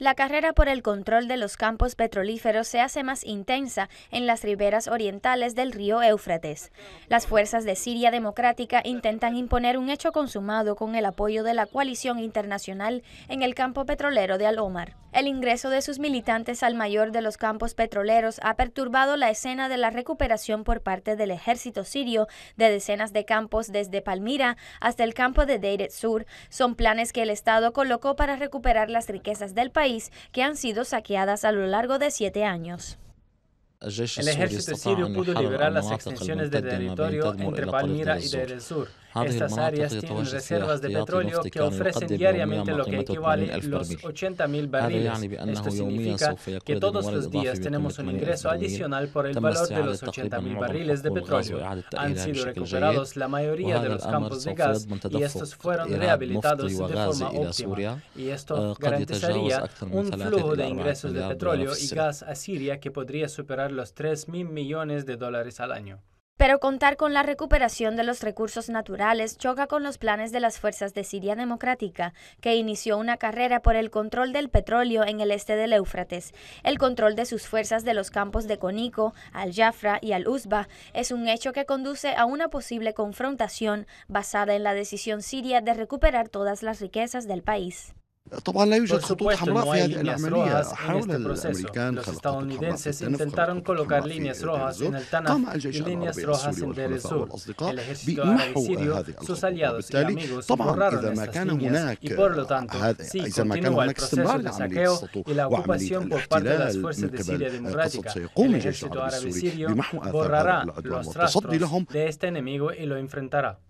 La carrera por el control de los campos petrolíferos se hace más intensa en las riberas orientales del río Éufrates. Las fuerzas de Siria Democrática intentan imponer un hecho consumado con el apoyo de la coalición internacional en el campo petrolero de Al-Omar. El ingreso de sus militantes al mayor de los campos petroleros ha perturbado la escena de la recuperación por parte del ejército sirio de decenas de campos desde Palmira hasta el campo de Deir Sur. Son planes que el Estado colocó para recuperar las riquezas del país que han sido saqueadas a lo largo de siete años. El ejército sirio pudo liberar las extensiones de territorio entre Palmira y Deir el Sur, Ah, Estas áreas tienen este reservas de petróleo que ofrecen diariamente lo que equivale a los 80.000 ah, barriles. Esto significa que todos los días tenemos un ingreso adicional por el valor de los 80.000 barriles de petróleo. Ah, han sido recuperados la mayoría de los campos de gas y estos fueron rehabilitados de forma óptima. Y esto garantizaría un flujo de ingresos de petróleo y gas a Siria que podría superar los 3.000 millones de dólares al año. Pero contar con la recuperación de los recursos naturales choca con los planes de las fuerzas de Siria Democrática, que inició una carrera por el control del petróleo en el este del Éufrates. El control de sus fuerzas de los campos de Conico, Al-Jafra y al Uzba es un hecho que conduce a una posible confrontación basada en la decisión siria de recuperar todas las riquezas del país. طبعا لا يوجد خطوط حمراء في هذه العملية حول الأمريكان خلق خطوط حمراء في قام الجيش العربي السوري والحلفاء والأصدقاء بمحو هذه الخطوط وبالتالي طبعا إذا ما كان هناك إذا ما كان هناك استمرار لعملية السطو وعملية الاحتلال من قبل القصد سيقوم الجيش العربي السوري بمحو آثار العدوان والتصدي لهم